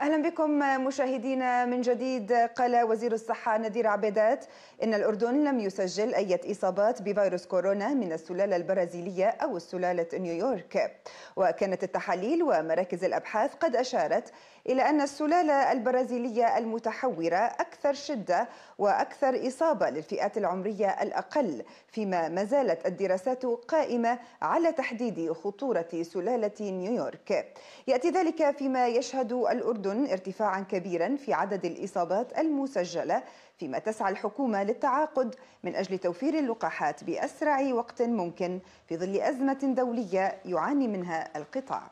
اهلا بكم مشاهدينا من جديد قال وزير الصحه نذير عبيدات ان الاردن لم يسجل اي اصابات بفيروس كورونا من السلاله البرازيليه او سلاله نيويورك وكانت التحاليل ومراكز الابحاث قد اشارت إلى أن السلالة البرازيلية المتحورة أكثر شدة وأكثر إصابة للفئات العمرية الأقل فيما ما زالت الدراسات قائمة على تحديد خطورة سلالة نيويورك يأتي ذلك فيما يشهد الأردن ارتفاعا كبيرا في عدد الإصابات المسجلة فيما تسعى الحكومة للتعاقد من أجل توفير اللقاحات بأسرع وقت ممكن في ظل أزمة دولية يعاني منها القطاع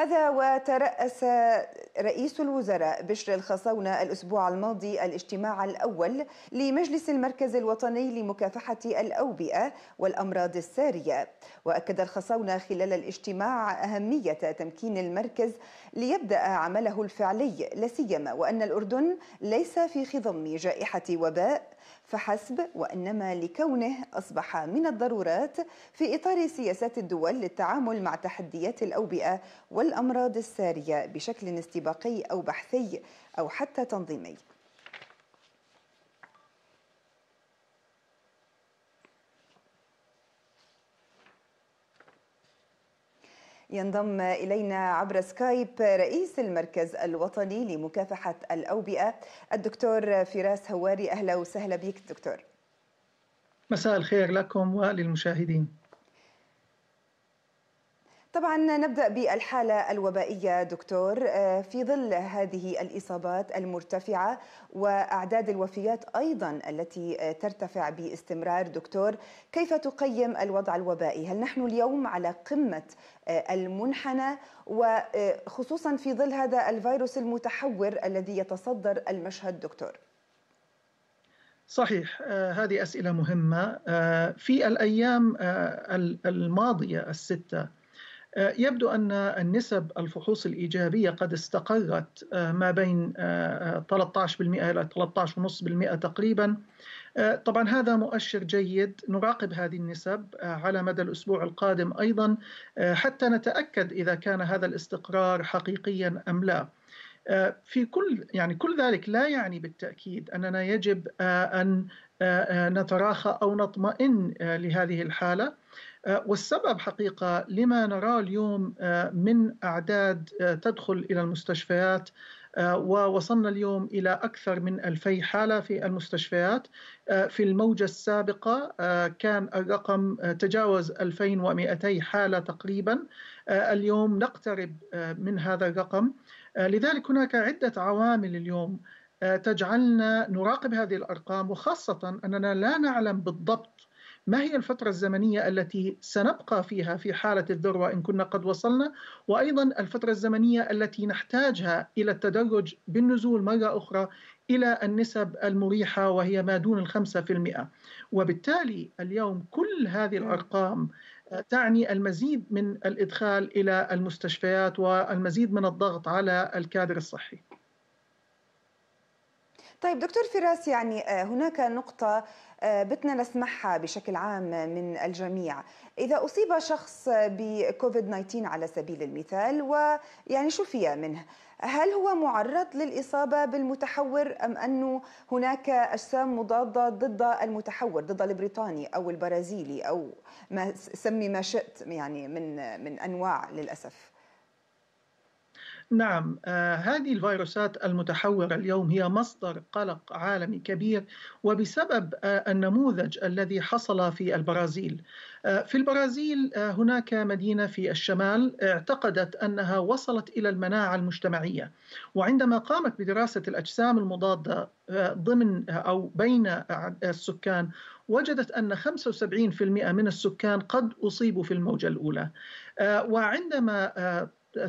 هذا وترأس رئيس الوزراء بشر الخصاونة الأسبوع الماضي الاجتماع الأول لمجلس المركز الوطني لمكافحة الأوبئة والأمراض السارية وأكد الخصاونة خلال الاجتماع أهمية تمكين المركز ليبدأ عمله الفعلي لسيما وأن الأردن ليس في خضم جائحة وباء فحسب وإنما لكونه أصبح من الضرورات في إطار سياسات الدول للتعامل مع تحديات الأوبئة والأمراض السارية بشكل استمراري استباقي أو بحثي أو حتى تنظيمي ينضم إلينا عبر سكايب رئيس المركز الوطني لمكافحة الأوبئة الدكتور فراس هواري أهلا وسهلا بك دكتور مساء الخير لكم وللمشاهدين طبعا نبدا بالحاله الوبائيه دكتور آه، في ظل هذه الاصابات المرتفعه واعداد الوفيات ايضا التي آه، ترتفع باستمرار دكتور كيف تقيم الوضع الوبائي هل نحن اليوم على قمه آه، المنحنى وخصوصا في ظل هذا الفيروس المتحور الذي يتصدر المشهد دكتور صحيح هذه اسئله مهمه في الايام الماضيه السته آه، يبدو أن النسب الفحوص الإيجابية قد استقرت آه، ما بين 13% آه، إلى 13.5% تقريبا طبعا هذا مؤشر جيد نراقب هذه النسب على مدى الأسبوع القادم أيضا حتى نتأكد إذا كان هذا الاستقرار حقيقيا أم لا في كل يعني كل ذلك لا يعني بالتاكيد اننا يجب ان نتراخى او نطمئن لهذه الحاله آه، والسبب حقيقه لما نراه اليوم آه، من اعداد آه، تدخل الى المستشفيات ووصلنا اليوم إلى أكثر من 2000 حالة في المستشفيات في الموجة السابقة كان الرقم تجاوز 2200 حالة تقريبا اليوم نقترب من هذا الرقم لذلك هناك عدة عوامل اليوم تجعلنا نراقب هذه الأرقام وخاصة أننا لا نعلم بالضبط ما هي الفترة الزمنية التي سنبقى فيها في حالة الذروة إن كنا قد وصلنا وأيضا الفترة الزمنية التي نحتاجها إلى التدرج بالنزول مرة أخرى إلى النسب المريحة وهي ما دون الخمسة في المئة وبالتالي اليوم كل هذه الأرقام آه، تعني المزيد من الإدخال إلى المستشفيات والمزيد من الضغط على الكادر الصحي طيب دكتور فراس يعني آه، هناك نقطة آه، بتنا نسمعها بشكل عام من الجميع إذا أصيب شخص بكوفيد 19 على سبيل المثال ويعني شفي منه هل هو معرض للإصابة بالمتحور أم أنه هناك أجسام مضادة ضد المتحور ضد البريطاني أو البرازيلي أو ما سمي ما شئت يعني من من أنواع للأسف نعم آه، هذه الفيروسات المتحورة اليوم هي مصدر قلق عالمي كبير وبسبب آه، النموذج الذي حصل في البرازيل آه، في البرازيل هناك مدينة في الشمال اعتقدت أنها وصلت إلى المناعة المجتمعية وعندما قامت بدراسة الأجسام المضادة ضمن أو بين السكان وجدت أن 75% من السكان قد أصيبوا في الموجة الأولى وعندما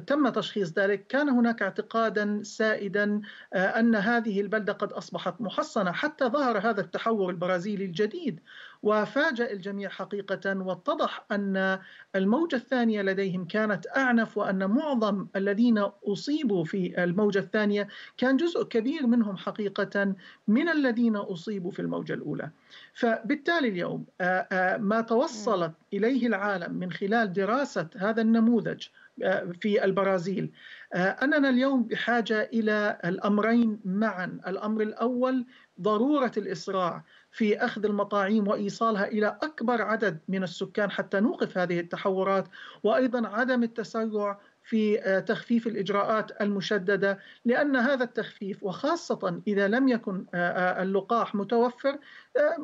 تم تشخيص ذلك كان هناك اعتقادا سائدا آه، ان هذه البلده قد اصبحت محصنه حتى ظهر هذا التحور البرازيلي الجديد وفاجأ الجميع حقيقة واتضح أن الموجة الثانية لديهم كانت أعنف وأن معظم الذين أصيبوا في الموجة الثانية كان جزء كبير منهم حقيقة من الذين أصيبوا في الموجة الأولى فبالتالي اليوم آه، آه، ما توصلت إليه العالم من خلال دراسة هذا النموذج آه، في البرازيل آه، أننا اليوم بحاجة إلى الأمرين معا الأمر الأول ضرورة الإسراع في أخذ المطاعيم وإيصالها إلى أكبر عدد من السكان حتى نوقف هذه التحورات وأيضا عدم التسرع في آه، تخفيف الاجراءات المشدده لان هذا التخفيف وخاصه اذا لم يكن آه، آه، اللقاح متوفر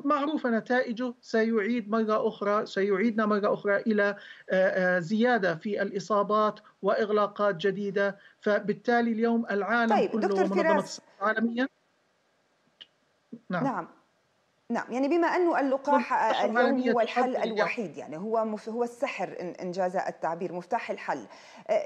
معروف نتائجه سيعيد مره اخرى سيعيدنا مره اخرى الى زياده في الاصابات واغلاقات جديده فبالتالي اليوم العالم طيب كله منظمه الصحه العالميه نعم, نعم. نعم يعني بما انه اللقاح اليوم هو الحل الوحيد يعني هو هو السحر ان جاز التعبير مفتاح الحل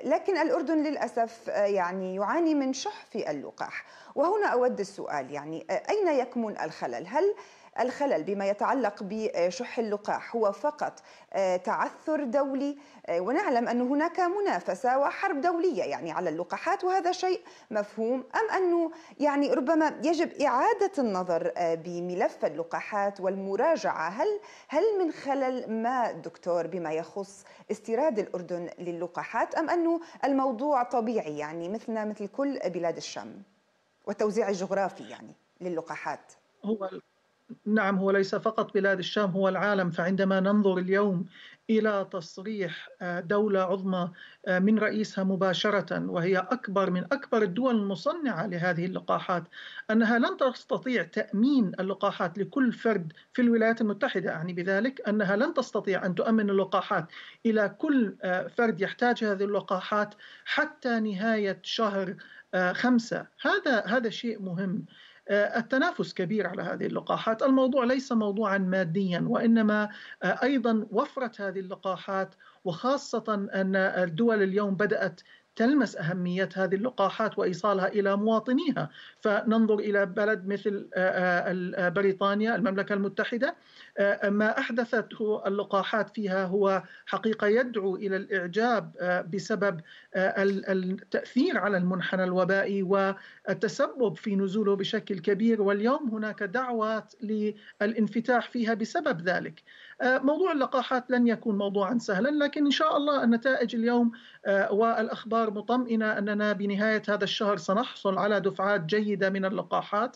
لكن الاردن للاسف يعني يعاني من شح في اللقاح وهنا اود السؤال يعني اين يكمن الخلل هل الخلل بما يتعلق بشح اللقاح هو فقط آه، تعثر دولي آه، ونعلم أن هناك منافسة وحرب دولية يعني على اللقاحات وهذا شيء مفهوم أم أنه يعني ربما يجب إعادة النظر آه، بملف اللقاحات والمراجعة هل هل من خلل ما دكتور بما يخص استيراد الأردن للقاحات أم أنه الموضوع طبيعي يعني مثلنا مثل كل بلاد الشام والتوزيع الجغرافي يعني للقاحات هو نعم هو ليس فقط بلاد الشام هو العالم فعندما ننظر اليوم الى تصريح آه، دوله عظمى آه، من رئيسها مباشره وهي اكبر من اكبر الدول المصنعه لهذه اللقاحات انها لن تستطيع تامين اللقاحات لكل فرد في الولايات المتحده اعني بذلك انها لن تستطيع ان تؤمن اللقاحات الى كل آه، فرد يحتاج هذه اللقاحات حتى نهايه شهر خمسه هذا هذا شيء مهم آه، التنافس كبير على هذه اللقاحات الموضوع ليس موضوعا ماديا وإنما آه، أيضا وفرة هذه اللقاحات وخاصة أن الدول اليوم بدأت تلمس أهمية هذه اللقاحات وإيصالها إلى مواطنيها فننظر إلى بلد مثل آه، آه، آه، بريطانيا المملكة المتحدة ما أحدثته اللقاحات فيها هو حقيقة يدعو إلى الإعجاب بسبب التأثير على المنحنى الوبائي والتسبب في نزوله بشكل كبير واليوم هناك دعوات للانفتاح فيها بسبب ذلك موضوع اللقاحات لن يكون موضوعا سهلا لكن إن شاء الله النتائج اليوم والأخبار الأخبار مطمئنة أننا بنهاية هذا الشهر سنحصل على دفعات جيدة من اللقاحات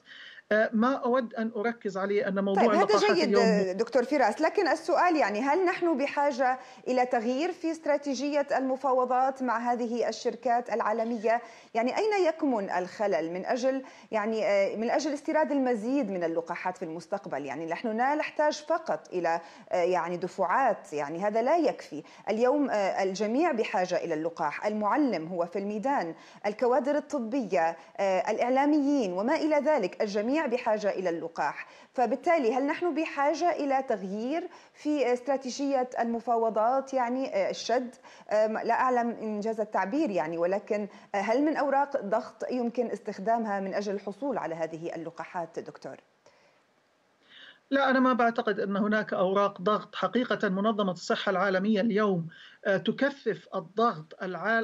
آه، ما أود أن أركز عليه أن موضوع طيب هذا جيد اليوم دكتور فراس لكن السؤال يعني هل نحن بحاجة إلى تغيير في استراتيجية المفاوضات مع هذه الشركات العالمية يعني أين يكمن الخلل من أجل يعني آه، من أجل استيراد المزيد من اللقاحات في المستقبل يعني نحن لا نحتاج فقط إلى آه، يعني دفعات يعني هذا لا يكفي اليوم الجميع بحاجة إلى اللقاح المعلم هو في الميدان الكوادر الطبية الإعلاميين وما إلى ذلك الجميع الجميع بحاجة إلى اللقاح فبالتالي هل نحن بحاجة إلى تغيير في استراتيجية المفاوضات يعني آه، الشد لا أعلم إن جاز التعبير يعني ولكن آه، هل من أوراق ضغط يمكن استخدامها من أجل الحصول على هذه اللقاحات دكتور؟ لا أنا ما بعتقد أن هناك أوراق ضغط حقيقة منظمة الصحة العالمية اليوم آه، تكثف الضغط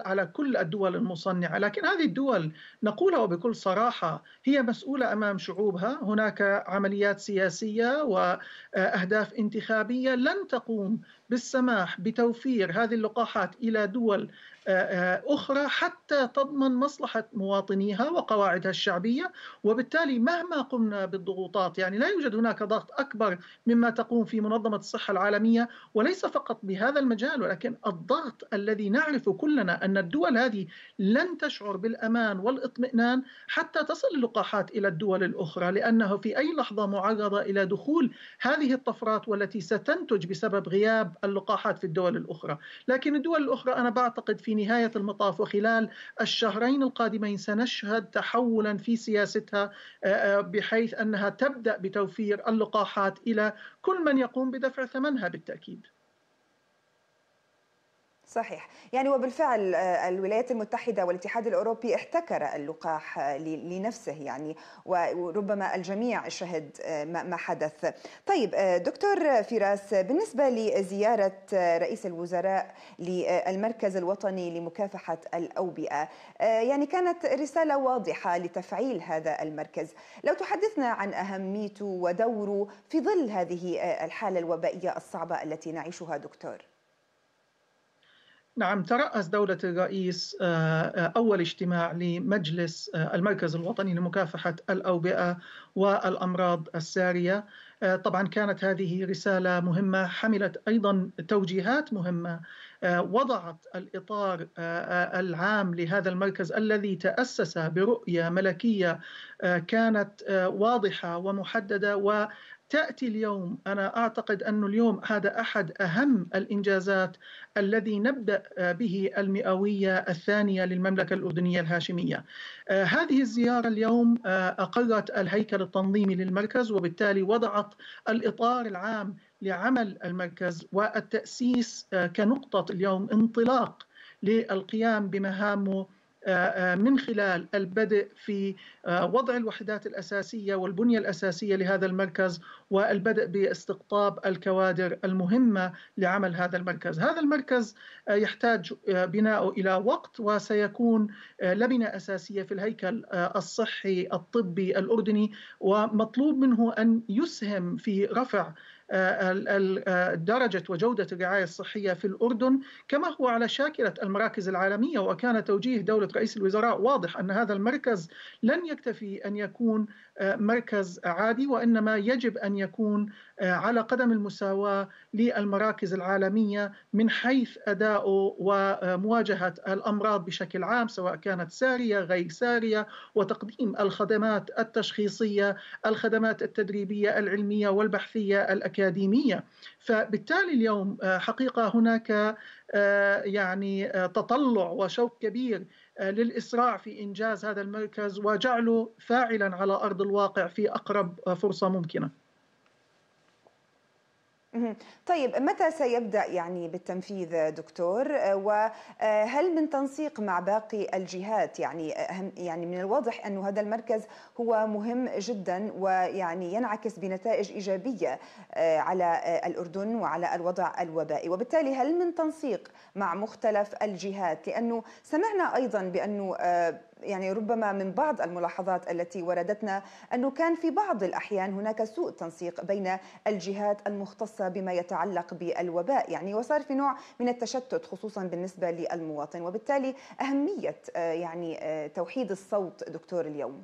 على كل الدول المصنعة لكن هذه الدول نقولها وبكل صراحة هي مسؤولة أمام شعوبها هناك عمليات سياسية وأهداف آه، انتخابية لن تقوم بالسماح بتوفير هذه اللقاحات الى دول آه، آه، اخرى حتى تضمن مصلحه مواطنيها وقواعدها الشعبيه وبالتالي مهما قمنا بالضغوطات يعني لا يوجد هناك ضغط اكبر مما تقوم في منظمه الصحه العالميه وليس فقط بهذا المجال ولكن الضغط الذي نعرف كلنا ان الدول هذه لن تشعر بالامان والاطمئنان حتى تصل اللقاحات الى الدول الاخرى لانه في اي لحظه معرضه الى دخول هذه الطفرات والتي ستنتج بسبب غياب اللقاحات في الدول الأخرى لكن الدول الأخرى أنا بعتقد في نهاية المطاف وخلال الشهرين القادمين سنشهد تحولا في سياستها آه، آه، بحيث أنها تبدأ بتوفير اللقاحات إلى كل من يقوم بدفع ثمنها بالتأكيد صحيح يعني وبالفعل آه، الولايات المتحدة والاتحاد الأوروبي احتكر اللقاح آه، لنفسه يعني وربما الجميع شهد آه، ما حدث طيب دكتور فراس بالنسبة لزيارة رئيس الوزراء للمركز الوطني لمكافحة الأوبئة يعني كانت رسالة واضحة لتفعيل هذا المركز لو تحدثنا عن أهميته ودوره في ظل هذه الحالة الوبائية الصعبة التي نعيشها دكتور نعم ترأس دولة الرئيس آه، آه، أول اجتماع لمجلس آه، المركز الوطني لمكافحة الأوبئة والأمراض السارية طبعا كانت هذه رسالة مهمة حملت أيضا توجيهات مهمة وضعت الإطار العام لهذا المركز الذي تأسس برؤية ملكية كانت واضحة ومحددة تاتي اليوم انا اعتقد انه اليوم هذا احد اهم الانجازات الذي نبدا آه، به المئويه الثانيه للمملكه الاردنيه الهاشميه. آه، هذه الزياره اليوم آه، اقرت الهيكل التنظيمي للمركز وبالتالي وضعت الاطار العام لعمل المركز والتاسيس كنقطه اليوم انطلاق للقيام بمهامه آه، آه، من خلال البدء في آه، وضع الوحدات الاساسيه والبنيه الاساسيه لهذا المركز والبدء باستقطاب الكوادر المهمه لعمل هذا المركز، هذا المركز يحتاج بناءه الى وقت وسيكون لبنه اساسيه في الهيكل الصحي الطبي الاردني ومطلوب منه ان يسهم في رفع درجة وجودة الرعاية الصحية في الأردن كما هو على شاكلة المراكز العالمية وكان توجيه دولة رئيس الوزراء واضح أن هذا المركز لن يكتفي أن يكون مركز عادي وانما يجب ان يكون آه، على قدم المساواه للمراكز العالميه من حيث اداؤه ومواجهه الامراض بشكل عام سواء كانت ساريه غير ساريه وتقديم الخدمات التشخيصيه، الخدمات التدريبيه العلميه والبحثيه الاكاديميه. فبالتالي اليوم آه، حقيقه هناك آه، يعني تطلع وشوق كبير آه، للإسراع في إنجاز هذا المركز وجعله فاعلا على أرض الواقع في أقرب آه، فرصة ممكنة طيب متى سيبدأ يعني بالتنفيذ دكتور آه، وهل آه، من تنسيق مع باقي الجهات يعني آه، يعني من الواضح أن هذا المركز هو مهم جدا ويعني ينعكس بنتائج إيجابية على الأردن وعلى الوضع الوبائي وبالتالي هل من تنسيق مع مختلف الجهات لأنه سمعنا أيضا بأنه يعني ربما من بعض الملاحظات التي وردتنا انه كان في بعض الاحيان هناك سوء تنسيق بين الجهات المختصه بما يتعلق بالوباء يعني وصار في نوع من التشتت خصوصا بالنسبه للمواطن وبالتالي اهميه آه، يعني آه، توحيد الصوت دكتور اليوم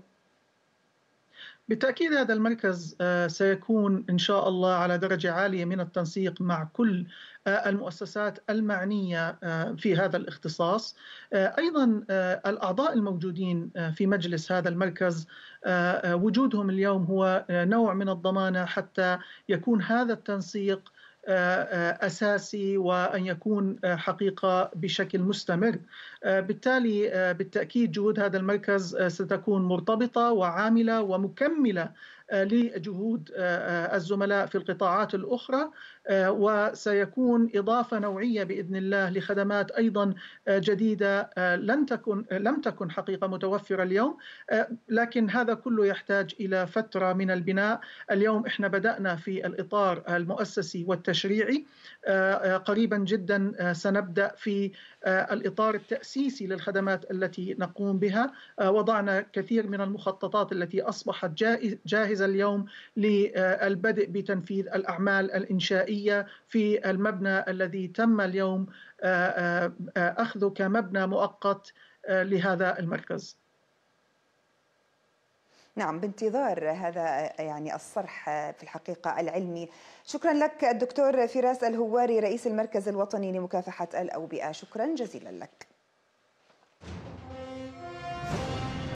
بالتاكيد هذا المركز آه، سيكون ان شاء الله على درجه عاليه من التنسيق مع كل المؤسسات المعنيه آه، في هذا الاختصاص آه، ايضا آه، الاعضاء الموجودين في مجلس هذا المركز وجودهم اليوم هو نوع من الضمانه حتى يكون هذا التنسيق اساسي وان يكون حقيقه بشكل مستمر. بالتالي بالتاكيد جهود هذا المركز ستكون مرتبطه وعامله ومكمله لجهود الزملاء في القطاعات الاخرى آه، وسيكون اضافه نوعيه باذن الله لخدمات ايضا آه، جديده آه، لن تكن لم تكن حقيقه متوفره اليوم لكن هذا كله يحتاج الى فتره من البناء اليوم احنا بدانا في الاطار المؤسسي والتشريعي قريبا جدا سنبدا في الاطار التاسيسي للخدمات التي نقوم بها وضعنا كثير من المخططات التي اصبحت جاهزه اليوم للبدء بتنفيذ الاعمال الانشائيه الدولية في المبنى الذي تم اليوم آه، آه، آه، أخذه كمبنى مؤقت لهذا المركز نعم بانتظار هذا يعني الصرح في الحقيقة العلمي شكرا لك الدكتور فراس الهواري رئيس المركز الوطني لمكافحة الأوبئة شكرا جزيلا لك